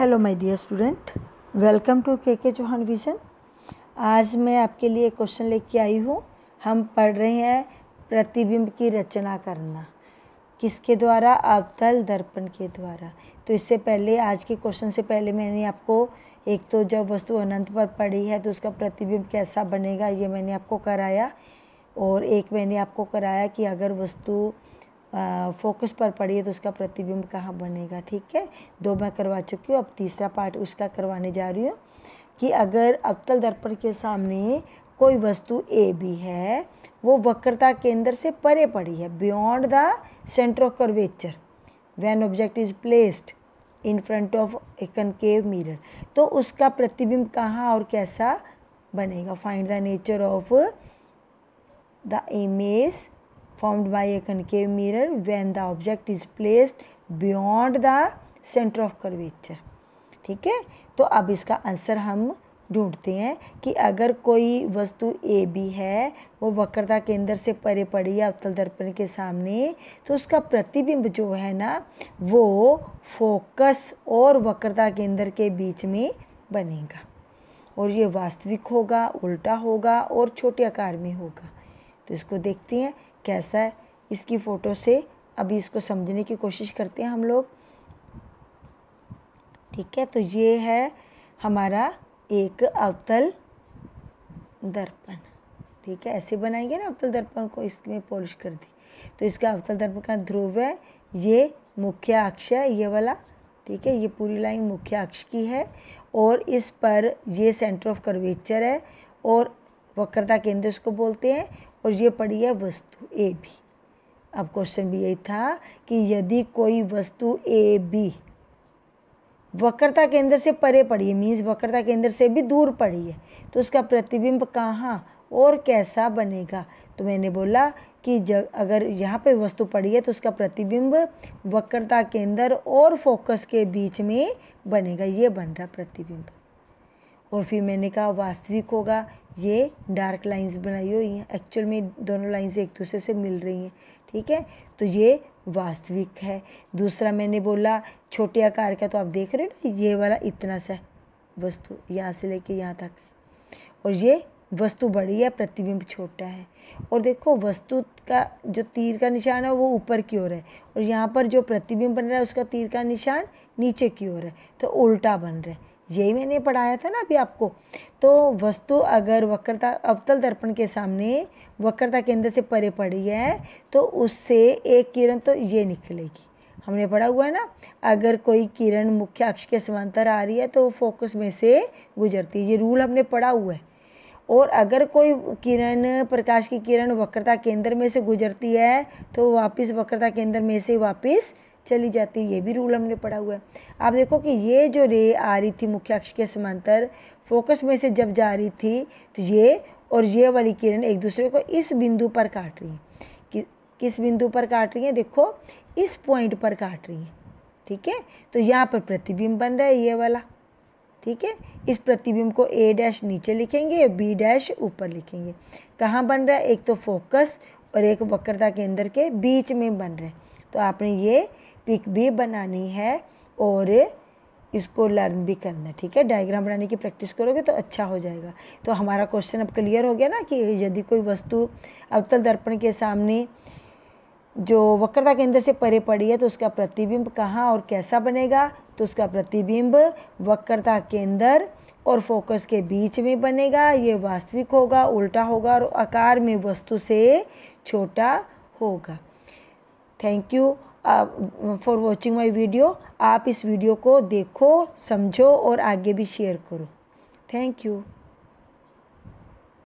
hello my dear student welcome to K K Chauhan vision आज मैं आपके लिए क्वेश्चन लेके आई हूँ हम पढ़ रहे हैं प्रतिबिंब की रचना करना किसके द्वारा अवतल दर्पण के द्वारा तो इससे पहले आज के क्वेश्चन से पहले मैंने आपको एक तो जब वस्तु अनंत पर पड़ी है तो उसका प्रतिबिंब कैसा बनेगा ये मैंने आपको कराया और एक मैंने आपको कराया कि अगर वस्तु फोकस पर पड़ी तो उसका प्रतिबिंब कहाँ बनेगा ठीक है दो मैं करवा चुकी हूँ अब तीसरा पार्ट उसका करवाने जा रही हूँ कि अगर अवतल दर्पण के सामने कोई वस्तु ए भी है वो वक्रता केंद्र से परे पड़ी है beyond the centre of curvature when object is placed in front of a concave mirror तो उसका प्रतिबिंब कहाँ और कैसा बनेगा find the nature of the image formed by a concave mirror when the object is placed beyond the center of curvature ठीक है तो अब इसका आंसर हम ढूंढते हैं कि अगर कोई वस्तु ए बी है वो वक्रता केंद्र से परे पड़ी है अवतल दर्पण के सामने तो उसका प्रतिबिंब जो है ना वो फोकस और वक्रता केंद्र के बीच में बनेगा और ये वास्तविक होगा उल्टा होगा और छोटे आकार में होगा तो इसको देखते हैं कैसा है इसकी फ़ोटो से अभी इसको समझने की कोशिश करते हैं हम लोग ठीक है तो ये है हमारा एक अवतल दर्पण ठीक है ऐसे बनाएंगे ना अवतल दर्पण को इसमें पॉलिश कर दी तो इसका अवतल दर्पण का ध्रुव है ये मुख्य अक्ष है ये वाला ठीक है ये पूरी लाइन मुख्य अक्ष की है और इस पर ये सेंटर ऑफ कर्वेचर है और वक्रता केंद्र इसको बोलते हैं और ये पड़ी है वस्तु ए बी अब क्वेश्चन भी यही था कि यदि कोई वस्तु ए बी वक्रता केंद्र से परे पड़ी है मीन्स वक्रता केंद्र से भी दूर पड़ी है तो उसका प्रतिबिंब कहाँ और कैसा बनेगा तो मैंने बोला कि जब अगर यहाँ पे वस्तु पड़ी है तो उसका प्रतिबिंब वक्रता केंद्र और फोकस के बीच में बनेगा ये बन रहा प्रतिबिंब और फिर मैंने कहा वास्तविक होगा ये डार्क लाइंस बनाई हुई हैं एक्चुअल में दोनों लाइंस एक दूसरे से मिल रही हैं ठीक है तो ये वास्तविक है दूसरा मैंने बोला छोटे आकार का तो आप देख रहे हो ना ये वाला इतना सा वस्तु यहाँ से लेके यहाँ तक है और ये वस्तु बड़ी है प्रतिबिंब छोटा है और देखो वस्तु का जो तीर का निशान है वो ऊपर की ओर है और यहाँ पर जो प्रतिबिंब बन रहा है उसका तीर का निशान नीचे की ओर है तो उल्टा बन रहा है यही मैंने पढ़ाया था ना अभी आपको तो वस्तु अगर वक्रता अवतल दर्पण के सामने वक्रता केंद्र से परे पड़ी है तो उससे एक किरण तो ये निकलेगी हमने पढ़ा हुआ है ना अगर कोई किरण मुख्य अक्ष के समांतर आ रही है तो वो फोकस में से गुजरती है ये रूल हमने पढ़ा हुआ है और अगर कोई किरण प्रकाश की किरण वक्रता केंद्र में से गुजरती है तो वापस वक्रता केंद्र में से वापस चली जाती है ये भी रूल हमने पढ़ा हुआ है आप देखो कि ये जो रे आ रही थी मुख्य अक्ष के समांतर फोकस में से जब जा रही थी तो ये और ये वाली किरण एक दूसरे को इस बिंदु पर काट रही है कि, किस बिंदु पर काट रही है देखो इस पॉइंट पर काट रही है ठीक है तो यहाँ पर प्रतिबिंब बन रहा है ये वाला ठीक है इस प्रतिबिंब को ए डैश नीचे लिखेंगे बी डैश ऊपर लिखेंगे कहाँ बन रहा है एक तो फोकस और एक वक्रता के अंदर के बीच में बन रहा है तो आपने ये पिक भी बनानी है और इसको लर्न भी करना है ठीक है डायग्राम बनाने की प्रैक्टिस करोगे तो अच्छा हो जाएगा तो हमारा क्वेश्चन अब क्लियर हो गया ना कि यदि कोई वस्तु अवतल दर्पण के सामने जो वक्रता केंद्र से परे पड़ी है तो उसका प्रतिबिंब कहाँ और कैसा बनेगा तो उसका प्रतिबिंब वक्रता केंद्र और फोकस के बीच में बनेगा ये वास्तविक होगा उल्टा होगा और आकार में वस्तु से छोटा होगा thank you for watching my video आप इस वीडियो को देखो समझो और आगे भी शेयर करो थैंक यू